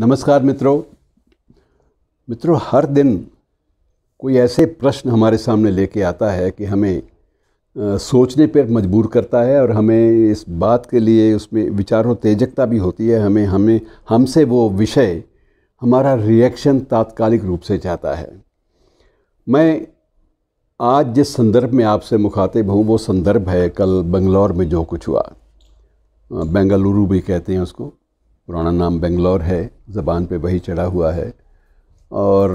नमस्कार मित्रों मित्रों हर दिन कोई ऐसे प्रश्न हमारे सामने लेके आता है कि हमें सोचने पर मजबूर करता है और हमें इस बात के लिए उसमें विचारों तेजकता भी होती है हमें हमें हमसे वो विषय हमारा रिएक्शन तात्कालिक रूप से चाहता है मैं आज जिस संदर्भ में आपसे मुखातिब हूँ वो संदर्भ है कल बंगलौर में जो कुछ हुआ बेंगलुरु भी कहते हैं उसको पुराना नाम बेंगलोर है ज़बान पे वही चढ़ा हुआ है और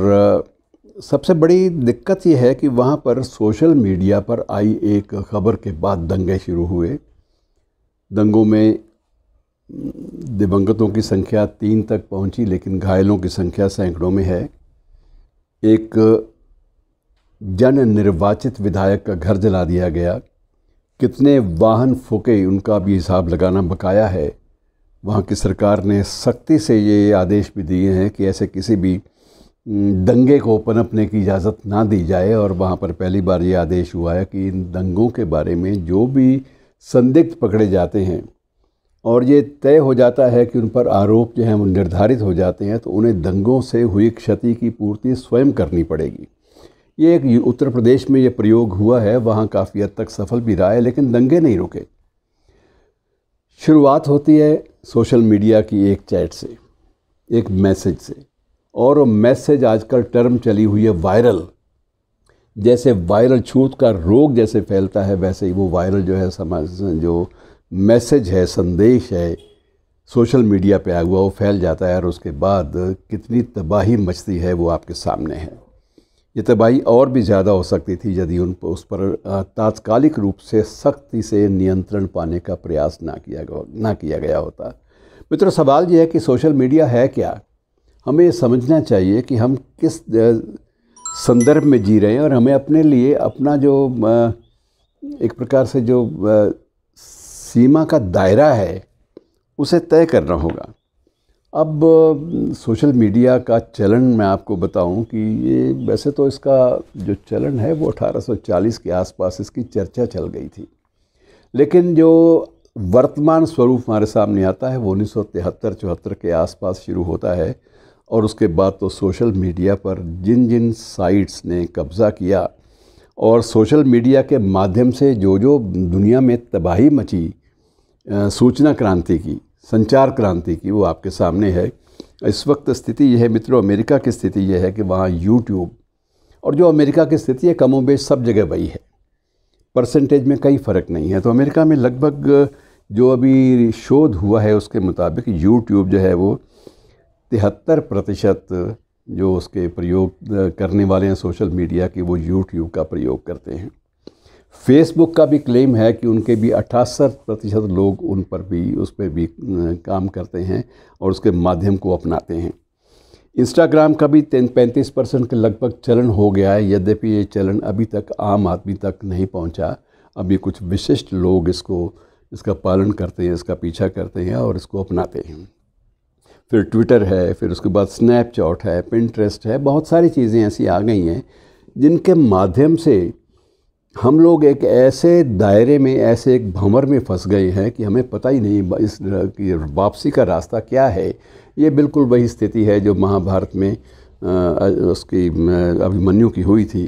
सबसे बड़ी दिक्कत यह है कि वहाँ पर सोशल मीडिया पर आई एक खबर के बाद दंगे शुरू हुए दंगों में दिवंगतों की संख्या तीन तक पहुंची लेकिन घायलों की संख्या सैकड़ों में है एक जन निर्वाचित विधायक का घर जला दिया गया कितने वाहन फूके उनका भी हिसाब लगाना बकाया है वहाँ की सरकार ने सख्ती से ये आदेश भी दिए हैं कि ऐसे किसी भी दंगे को पनपने की इजाज़त ना दी जाए और वहाँ पर पहली बार ये आदेश हुआ है कि इन दंगों के बारे में जो भी संदिग्ध पकड़े जाते हैं और ये तय हो जाता है कि उन पर आरोप जो हैं वो निर्धारित हो जाते हैं तो उन्हें दंगों से हुई क्षति की पूर्ति स्वयं करनी पड़ेगी ये एक उत्तर प्रदेश में ये प्रयोग हुआ है वहाँ काफ़ी हद तक सफल भी रहा है लेकिन दंगे नहीं रुके शुरुआत होती है सोशल मीडिया की एक चैट से एक मैसेज से और वो मैसेज आजकल टर्म चली हुई है वायरल जैसे वायरल छूत का रोग जैसे फैलता है वैसे ही वो वायरल जो है समाज जो मैसेज है संदेश है सोशल मीडिया पे आ हुआ वो फैल जाता है और उसके बाद कितनी तबाही मचती है वो आपके सामने है ये तबाही और भी ज़्यादा हो सकती थी यदि उन उस पर तात्कालिक रूप से सख्ती से नियंत्रण पाने का प्रयास ना किया ना किया गया होता मित्रों सवाल ये है कि सोशल मीडिया है क्या हमें समझना चाहिए कि हम किस संदर्भ में जी रहे हैं और हमें अपने लिए अपना जो एक प्रकार से जो सीमा का दायरा है उसे तय करना होगा अब सोशल मीडिया का चलन मैं आपको बताऊं कि ये वैसे तो इसका जो चलन है वो 1840 के आसपास इसकी चर्चा चल गई थी लेकिन जो वर्तमान स्वरूप हमारे सामने आता है वो उन्नीस सौ के आसपास शुरू होता है और उसके बाद तो सोशल मीडिया पर जिन जिन साइट्स ने कब्ज़ा किया और सोशल मीडिया के माध्यम से जो जो दुनिया में तबाही मची सूचना क्रांति की संचार क्रांति की वो आपके सामने है इस वक्त स्थिति यह है मित्रों अमेरिका की स्थिति यह है कि वहाँ यूट्यूब और जो अमेरिका की स्थिति है कमो सब जगह वही है परसेंटेज में कई फ़र्क नहीं है तो अमेरिका में लगभग जो अभी शोध हुआ है उसके मुताबिक यूट्यूब जो है वो तिहत्तर प्रतिशत जो उसके प्रयोग करने वाले हैं सोशल मीडिया के वो यूट्यूब का प्रयोग करते हैं फेसबुक का भी क्लेम है कि उनके भी अठासर प्रतिशत लोग उन पर भी उस पर भी काम करते हैं और उसके माध्यम को अपनाते हैं इंस्टाग्राम का भी तेन पैंतीस परसेंट के लगभग चलन हो गया है यद्यपि ये चलन अभी तक आम आदमी तक नहीं पहुंचा अभी कुछ विशिष्ट लोग इसको इसका पालन करते हैं इसका पीछा करते हैं और इसको अपनाते हैं फिर ट्विटर है फिर उसके बाद स्नैपचॉट है पिंट्रेस्ट है बहुत सारी चीज़ें ऐसी आ गई हैं जिनके माध्यम से हम लोग एक ऐसे दायरे में ऐसे एक भंवर में फंस गए हैं कि हमें पता ही नहीं इस वापसी का रास्ता क्या है ये बिल्कुल वही स्थिति है जो महाभारत में उसकी अभिमन्यु की हुई थी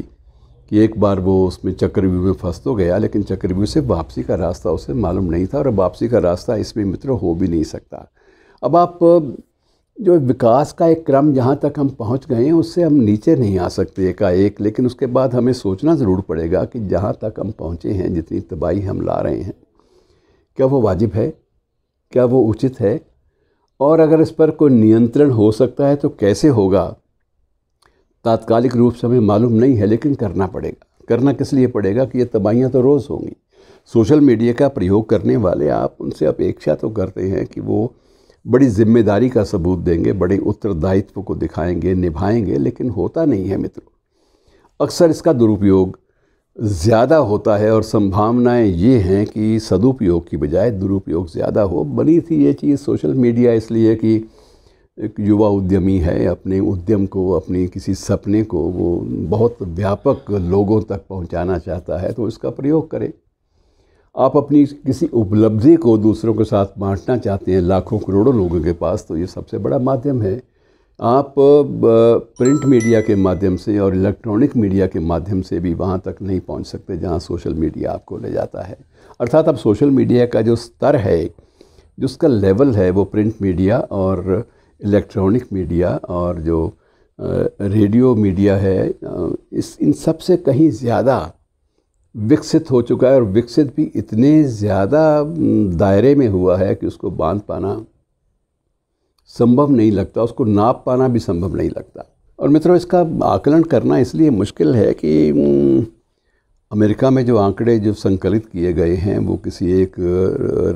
कि एक बार वो उसमें चक्रव्यूह में फंस तो गया लेकिन चक्रव्यूह से वापसी का रास्ता उसे मालूम नहीं था और वापसी का रास्ता इसमें मित्र हो भी नहीं सकता अब आप जो विकास का एक क्रम जहाँ तक हम पहुँच गए हैं उससे हम नीचे नहीं आ सकते एकाएक लेकिन उसके बाद हमें सोचना ज़रूर पड़ेगा कि जहाँ तक हम पहुँचे हैं जितनी तबाही हम ला रहे हैं क्या वो वाजिब है क्या वो उचित है और अगर इस पर कोई नियंत्रण हो सकता है तो कैसे होगा तात्कालिक रूप से हमें मालूम नहीं है लेकिन करना पड़ेगा करना किस लिए पड़ेगा कि ये तबाहियाँ तो रोज़ होंगी सोशल मीडिया का प्रयोग करने वाले आप उनसे अपेक्षा तो करते हैं कि वो बड़ी जिम्मेदारी का सबूत देंगे बड़े उत्तरदायित्व को दिखाएंगे निभाएंगे लेकिन होता नहीं है मित्रों अक्सर इसका दुरुपयोग ज़्यादा होता है और संभावनाएं ये हैं कि सदुपयोग की बजाय दुरुपयोग ज़्यादा हो बनी थी ये चीज़ सोशल मीडिया इसलिए कि एक युवा उद्यमी है अपने उद्यम को अपने किसी सपने को वो बहुत व्यापक लोगों तक पहुंचाना चाहता है तो इसका प्रयोग करें आप अपनी किसी उपलब्धि को दूसरों के साथ बांटना चाहते हैं लाखों करोड़ों लोगों के पास तो ये सबसे बड़ा माध्यम है आप प्रिंट मीडिया के माध्यम से और इलेक्ट्रॉनिक मीडिया के माध्यम से भी वहाँ तक नहीं पहुँच सकते जहाँ सोशल मीडिया आपको ले जाता है अर्थात अब सोशल मीडिया का जो स्तर है जो उसका लेवल है वो प्रिंट मीडिया और इलेक्ट्रॉनिक मीडिया और जो रेडियो मीडिया है इस इन सब से कहीं ज़्यादा विकसित हो चुका है और विकसित भी इतने ज़्यादा दायरे में हुआ है कि उसको बांध पाना संभव नहीं लगता उसको नाप पाना भी संभव नहीं लगता और मित्रों इसका आकलन करना इसलिए मुश्किल है कि अमेरिका में जो आंकड़े जो संकलित किए गए हैं वो किसी एक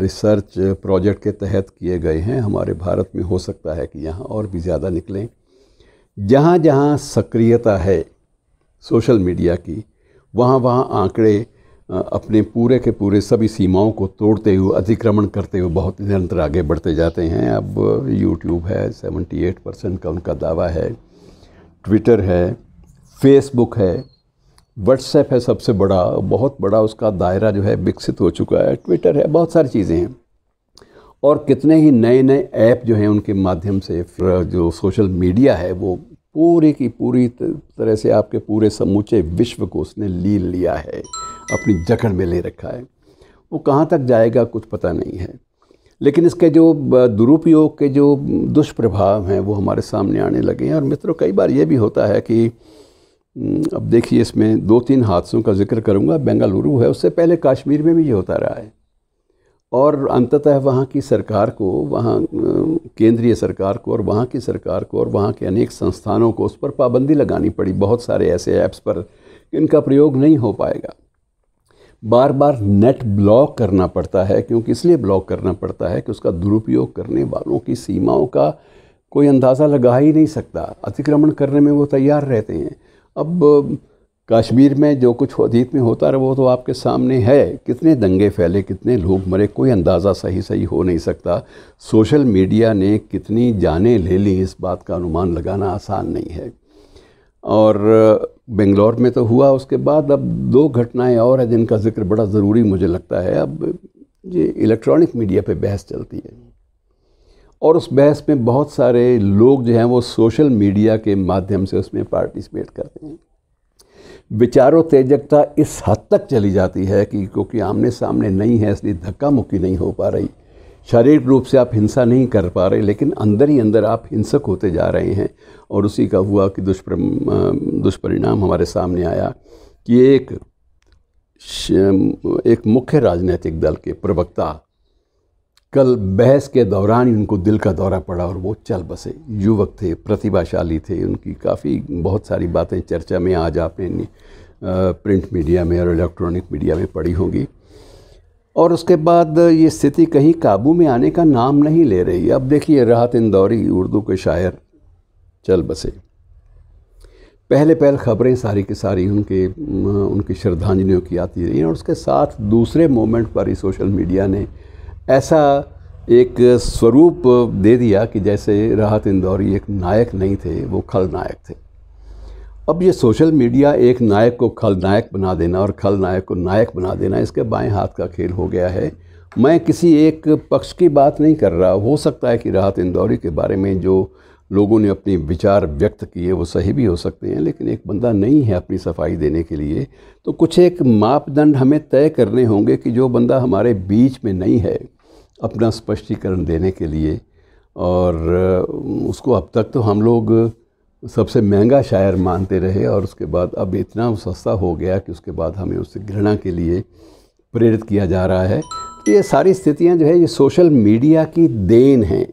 रिसर्च प्रोजेक्ट के तहत किए गए हैं हमारे भारत में हो सकता है कि यहाँ और भी ज़्यादा निकलें जहाँ जहाँ सक्रियता है सोशल मीडिया की वहाँ वहाँ आंकड़े अपने पूरे के पूरे सभी सीमाओं को तोड़ते हुए अतिक्रमण करते हुए बहुत निरंतर आगे बढ़ते जाते हैं अब यूट्यूब है 78 परसेंट का उनका दावा है ट्विटर है फेसबुक है व्हाट्सएप है सबसे बड़ा बहुत बड़ा उसका दायरा जो है विकसित हो चुका है ट्विटर है बहुत सारी चीज़ें हैं और कितने ही नए नए ऐप जो हैं उनके माध्यम से जो सोशल मीडिया है वो पूरी की पूरी तरह से आपके पूरे समूचे विश्व को उसने लीन लिया है अपनी जकड़ में ले रखा है वो कहाँ तक जाएगा कुछ पता नहीं है लेकिन इसके जो दुरुपयोग के जो दुष्प्रभाव हैं वो हमारे सामने आने लगे हैं और मित्रों कई बार ये भी होता है कि अब देखिए इसमें दो तीन हादसों का जिक्र करूँगा बेंगलुरु है उससे पहले कश्मीर में भी ये होता रहा है और अंततः वहाँ की सरकार को वहाँ केंद्रीय सरकार को और वहाँ की सरकार को और वहाँ के अनेक संस्थानों को उस पर पाबंदी लगानी पड़ी बहुत सारे ऐसे ऐप्स पर इनका प्रयोग नहीं हो पाएगा बार बार नेट ब्लॉक करना पड़ता है क्योंकि इसलिए ब्लॉक करना पड़ता है कि उसका दुरुपयोग करने वालों की सीमाओं का कोई अंदाज़ा लगा ही नहीं सकता अतिक्रमण करने में वो तैयार रहते हैं अब कश्मीर में जो कुछ अतीत में होता रहा वो तो आपके सामने है कितने दंगे फैले कितने लोग मरे कोई अंदाज़ा सही सही हो नहीं सकता सोशल मीडिया ने कितनी जानें ले ली इस बात का अनुमान लगाना आसान नहीं है और बेंगलोर में तो हुआ उसके बाद अब दो घटनाएं और हैं जिनका जिक्र बड़ा ज़रूरी मुझे लगता है अब ये इलेक्ट्रॉनिक मीडिया पे बहस चलती है और उस बहस में बहुत सारे लोग जो हैं वो सोशल मीडिया के माध्यम से उसमें पार्टिसिपेट करते हैं विचारों तेजकता इस हद तक चली जाती है कि क्योंकि आमने सामने नहीं है इसलिए धक्का मुक्की नहीं हो पा रही शारीरिक रूप से आप हिंसा नहीं कर पा रहे लेकिन अंदर ही अंदर आप हिंसक होते जा रहे हैं और उसी का हुआ कि दुष्प्र दुष्परिणाम हमारे सामने आया कि एक एक मुख्य राजनीतिक दल के प्रवक्ता कल बहस के दौरान ही उनको दिल का दौरा पड़ा और वो चल बसे युवक थे प्रतिभाशाली थे उनकी काफ़ी बहुत सारी बातें चर्चा में आज आपने प्रिंट मीडिया में और इलेक्ट्रॉनिक मीडिया में पढ़ी होंगी और उसके बाद ये स्थिति कहीं काबू में आने का नाम नहीं ले रही अब देखिए राहत इंदौरी उर्दू के शायर चल बसे पहले पहल खबरें सारी की सारी उनके उनकी श्रद्धांजलियों की आती रही और उसके साथ दूसरे मोमेंट पर ही सोशल मीडिया ने ऐसा एक स्वरूप दे दिया कि जैसे राहत इंदौरी एक नायक नहीं थे वो खलनायक थे अब ये सोशल मीडिया एक नायक को खलनायक बना देना और खलनायक को नायक बना देना इसके बाएं हाथ का खेल हो गया है मैं किसी एक पक्ष की बात नहीं कर रहा हो सकता है कि राहत इंदौरी के बारे में जो लोगों ने अपने विचार व्यक्त किए वो सही भी हो सकते हैं लेकिन एक बंदा नहीं है अपनी सफाई देने के लिए तो कुछ एक मापदंड हमें तय करने होंगे कि जो बंदा हमारे बीच में नहीं है अपना स्पष्टीकरण देने के लिए और उसको अब तक तो हम लोग सबसे महंगा शायर मानते रहे और उसके बाद अब इतना सस्ता हो गया कि उसके बाद हमें उससे घृणा के लिए प्रेरित किया जा रहा है तो ये सारी स्थितियाँ जो है ये सोशल मीडिया की देन हैं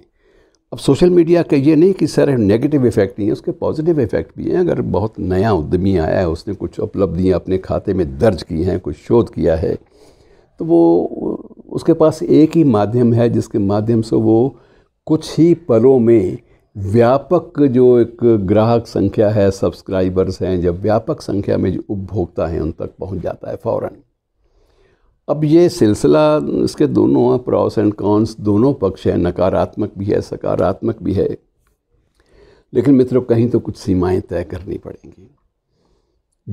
अब सोशल मीडिया का ये नहीं कि सर नेगेटिव इफ़ेक्ट नहीं है उसके पॉजिटिव इफ़ेक्ट भी हैं अगर बहुत नया उद्यमी आया है उसने कुछ उपलब्धियाँ अपने खाते में दर्ज की हैं कुछ शोध किया है तो वो उसके पास एक ही माध्यम है जिसके माध्यम से वो कुछ ही पलों में व्यापक जो एक ग्राहक संख्या है सब्सक्राइबर्स हैं जब व्यापक संख्या में जो उपभोक्ता हैं उन तक पहुंच जाता है फ़ौर अब ये सिलसिला इसके दोनों प्रॉस एंड कॉन्स दोनों पक्ष हैं नकारात्मक भी है सकारात्मक भी है लेकिन मित्रों कहीं तो कुछ सीमाएं तय करनी पड़ेंगी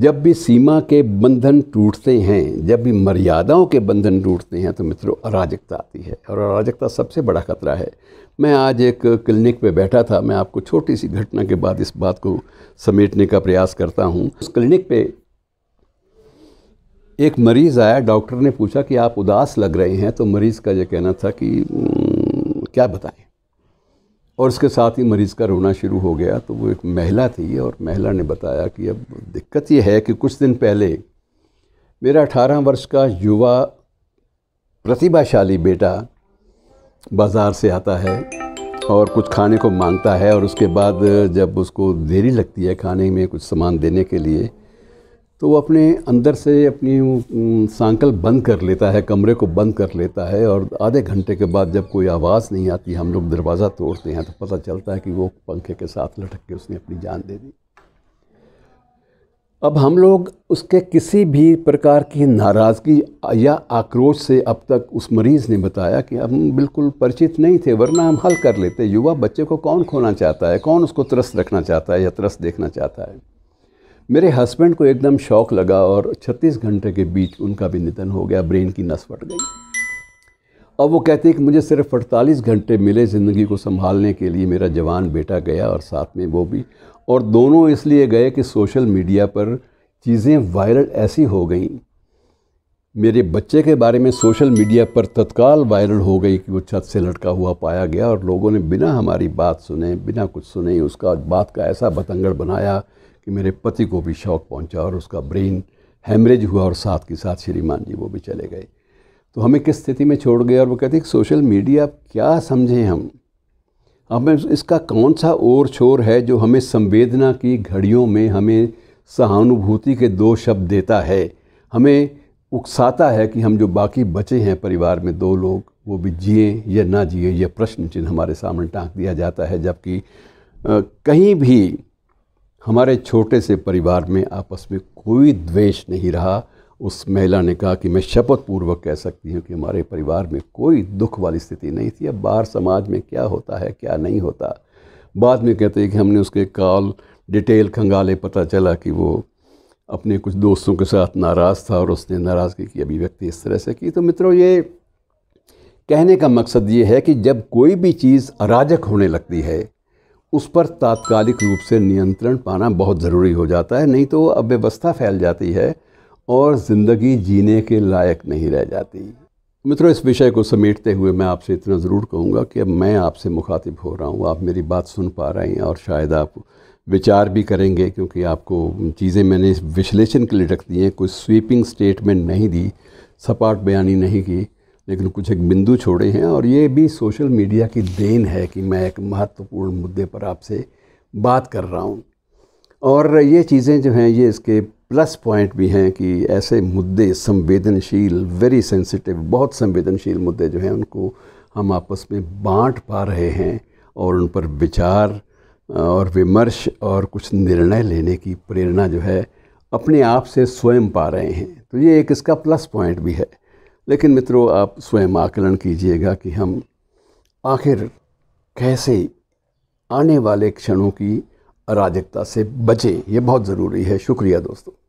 जब भी सीमा के बंधन टूटते हैं जब भी मर्यादाओं के बंधन टूटते हैं तो मित्रों अराजकता आती है और अराजकता सबसे बड़ा खतरा है मैं आज एक क्लिनिक पे बैठा था मैं आपको छोटी सी घटना के बाद इस बात को समेटने का प्रयास करता हूँ उस क्लिनिक पे एक मरीज़ आया डॉक्टर ने पूछा कि आप उदास लग रहे हैं तो मरीज़ का ये कहना था कि क्या बताएं और उसके साथ ही मरीज़ का रोना शुरू हो गया तो वो एक महिला थी और महिला ने बताया कि अब दिक्कत ये है कि कुछ दिन पहले मेरा अठारह वर्ष का युवा प्रतिभाशाली बेटा बाज़ार से आता है और कुछ खाने को मांगता है और उसके बाद जब उसको देरी लगती है खाने में कुछ सामान देने के लिए तो वो अपने अंदर से अपनी सांकल बंद कर लेता है कमरे को बंद कर लेता है और आधे घंटे के बाद जब कोई आवाज़ नहीं आती हम लोग दरवाज़ा तोड़ते हैं तो पता चलता है कि वो पंखे के साथ लटक के उसने अपनी जान दे दी अब हम लोग उसके किसी भी प्रकार की नाराज़गी या आक्रोश से अब तक उस मरीज़ ने बताया कि हम बिल्कुल परिचित नहीं थे वरना हम हल कर लेते युवा बच्चे को कौन खोना चाहता है कौन उसको त्रस्त रखना चाहता है या त्रस्त देखना चाहता है मेरे हस्बैंड को एकदम शौक लगा और 36 घंटे के बीच उनका भी निधन हो गया ब्रेन की नस फट गई और वो कहते हैं कि मुझे सिर्फ 48 घंटे मिले ज़िंदगी को संभालने के लिए मेरा जवान बेटा गया और साथ में वो भी और दोनों इसलिए गए कि सोशल मीडिया पर चीज़ें वायरल ऐसी हो गई मेरे बच्चे के बारे में सोशल मीडिया पर तत्काल वायरल हो गई कि वो छत से लटका हुआ पाया गया और लोगों ने बिना हमारी बात सुने बिना कुछ सुने उसका बात का ऐसा बतंगड़ बनाया कि मेरे पति को भी शौक पहुंचा और उसका ब्रेन हैमरेज हुआ और साथ के साथ श्रीमान जी वो भी चले गए तो हमें किस स्थिति में छोड़ गए और वो कहते हैं सोशल मीडिया क्या समझें हम हमें इसका कौन सा ओर छोर है जो हमें संवेदना की घड़ियों में हमें सहानुभूति के दो शब्द देता है हमें उकसाता है कि हम जो बाकी बचे हैं परिवार में दो लोग वो भी जिए या ना जिए यह प्रश्न चिन्ह हमारे सामने टाँक दिया जाता है जबकि कहीं भी हमारे छोटे से परिवार में आपस में कोई द्वेष नहीं रहा उस महिला ने कहा कि मैं शपथ पूर्वक कह सकती हूँ कि हमारे परिवार में कोई दुख वाली स्थिति नहीं थी अब बाहर समाज में क्या होता है क्या नहीं होता बाद में कहते हैं कि हमने उसके कॉल डिटेल खंगाले पता चला कि वो अपने कुछ दोस्तों के साथ नाराज़ था और उसने नाराज़गी की अभिव्यक्ति इस तरह से की तो मित्रों ये कहने का मकसद ये है कि जब कोई भी चीज़ अराजक होने लगती है उस पर तात्कालिक रूप से नियंत्रण पाना बहुत ज़रूरी हो जाता है नहीं तो अव्यवस्था फैल जाती है और ज़िंदगी जीने के लायक नहीं रह जाती मित्रों इस विषय को समेटते हुए मैं आपसे इतना ज़रूर कहूँगा कि अब मैं आपसे मुखातिब हो रहा हूँ आप मेरी बात सुन पा रहे हैं और शायद आप विचार भी करेंगे क्योंकि आपको चीज़ें मैंने विश्लेषण के लिए रख दी हैं कोई स्वीपिंग स्टेटमेंट नहीं दी सपाट बयानी नहीं की लेकिन कुछ एक बिंदु छोड़े हैं और ये भी सोशल मीडिया की देन है कि मैं एक महत्वपूर्ण मुद्दे पर आपसे बात कर रहा हूँ और ये चीज़ें जो हैं ये इसके प्लस पॉइंट भी हैं कि ऐसे मुद्दे संवेदनशील वेरी सेंसिटिव बहुत संवेदनशील मुद्दे जो हैं उनको हम आपस में बांट पा रहे हैं और उन पर विचार और विमर्श और कुछ निर्णय लेने की प्रेरणा जो है अपने आप से स्वयं पा रहे हैं तो ये एक इसका प्लस पॉइंट भी है लेकिन मित्रों आप स्वयं आकलन कीजिएगा कि हम आखिर कैसे आने वाले क्षणों की अराजकता से बचें ये बहुत ज़रूरी है शुक्रिया दोस्तों